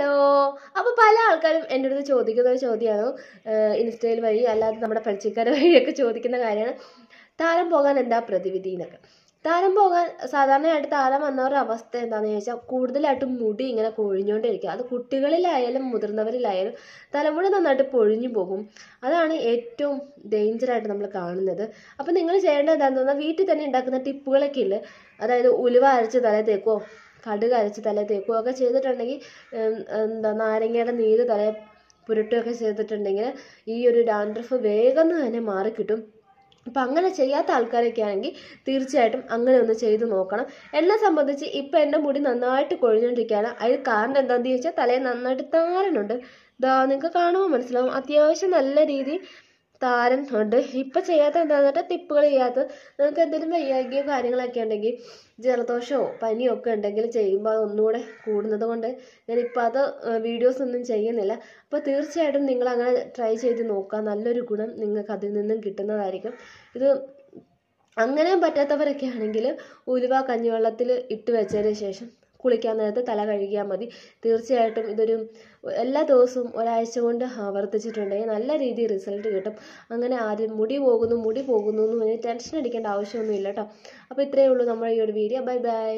hello അപ്പോൾ പല ആൾക്കാരും എൻ്റെ അടുത്ത് ചോദിക്കുന്ന ഒരു ചോദ്യമാണ് ഇൻസ്റ്റയിൽ വഴി അല്ലാതെ നമ്മുടെ പരിചയക്കാർ വഴിയൊക്കെ ചോദിക്കുന്ന കാര്യമാണ് താരം പോകാൻ എന്താ പ്രതിവിധി എന്നൊക്കെ താരം പോകാൻ സാധാരണയായിട്ട് താരം വന്നവരുടെ അവസ്ഥ എന്താണെന്ന് ചോദിച്ചാൽ കൂടുതലായിട്ടും മുടി ഇങ്ങനെ കൊഴിഞ്ഞുകൊണ്ടിരിക്കുക അത് കുട്ടികളിലായാലും മുതിർന്നവരിലായാലും തലമുടി നന്നായിട്ട് പൊഴിഞ്ഞു പോകും അതാണ് ഏറ്റവും ഡേഞ്ചറായിട്ട് നമ്മൾ കാണുന്നത് അപ്പോൾ നിങ്ങൾ ചെയ്യേണ്ടത് എന്താണെന്ന് പറഞ്ഞാൽ വീട്ടിൽ തന്നെ ഉണ്ടാക്കുന്ന ടിപ്പുകളൊക്കെ ഇല്ലേ അതായത് ഉലുവ അരച്ച് തലേ തേക്കോ കടുക് അരച്ച് തലയിൽ തേക്കുകയൊക്കെ ചെയ്തിട്ടുണ്ടെങ്കിൽ എന്താ നാരങ്ങയുടെ നീര് തലയിൽ പുരട്ടുകയൊക്കെ ചെയ്തിട്ടുണ്ടെങ്കിൽ ഈ ഒരു ഡാൻഡ്രഫ് വേഗം തന്നെ മാറിക്കിട്ടും അപ്പം അങ്ങനെ ചെയ്യാത്ത ആൾക്കാരൊക്കെ ആണെങ്കിൽ തീർച്ചയായിട്ടും അങ്ങനെ ഒന്ന് ചെയ്തു നോക്കണം എന്നെ സംബന്ധിച്ച് ഇപ്പം എൻ്റെ മുടി നന്നായിട്ട് കൊഴിഞ്ഞുകൊണ്ടിരിക്കുകയാണ് അതിന് കാരണം എന്താണെന്ന് ചോദിച്ചാൽ തലയിൽ നന്നായിട്ട് താരനുണ്ട് ഇതാ നിങ്ങൾക്ക് കാണുമ്പോൾ മനസ്സിലാവും അത്യാവശ്യം നല്ല രീതിയിൽ താരം ഉണ്ട് ഇപ്പൊ ചെയ്യാത്ത എന്താണെന്ന് വെച്ചാൽ ടിപ്പുകൾ ചെയ്യാത്ത നമുക്ക് എന്തെങ്കിലും വയ്യാകിയോ കാര്യങ്ങളൊക്കെ ഉണ്ടെങ്കിൽ ജലദോഷമോ പനിയോ ഒക്കെ ഉണ്ടെങ്കിൽ ചെയ്യുമ്പോൾ അത് ഒന്നുകൂടെ കൂടുന്നത് കൊണ്ട് ഞാനിപ്പോൾ അത് വീഡിയോസ് ഒന്നും ചെയ്യുന്നില്ല അപ്പൊ തീർച്ചയായിട്ടും നിങ്ങൾ അങ്ങനെ ട്രൈ ചെയ്ത് നോക്കുക നല്ലൊരു ഗുണം നിങ്ങൾക്ക് അതിൽ നിന്നും കിട്ടുന്നതായിരിക്കും ഇത് അങ്ങനെ പറ്റാത്തവരൊക്കെ ആണെങ്കിൽ ഉലുവ കഞ്ഞിവെള്ളത്തിൽ ഇട്ട് വെച്ചതിന് ശേഷം കുളിക്കാൻ നേരത്ത് തല കഴുകിയാൽ മതി തീർച്ചയായിട്ടും ഇതൊരു എല്ലാ ദിവസവും ഒരാഴ്ച കൊണ്ട് ആവർത്തിച്ചിട്ടുണ്ടെങ്കിൽ നല്ല രീതിയിൽ റിസൾട്ട് കിട്ടും അങ്ങനെ ആദ്യം മുടി പോകുന്നു മുടി പോകുന്നു എന്ന് ടെൻഷൻ അടിക്കേണ്ട ആവശ്യമൊന്നുമില്ല കേട്ടോ അപ്പോൾ ഇത്രയേ ഉള്ളൂ നമ്മുടെ ഈ ഒരു വീഡിയോ ബൈ ബൈ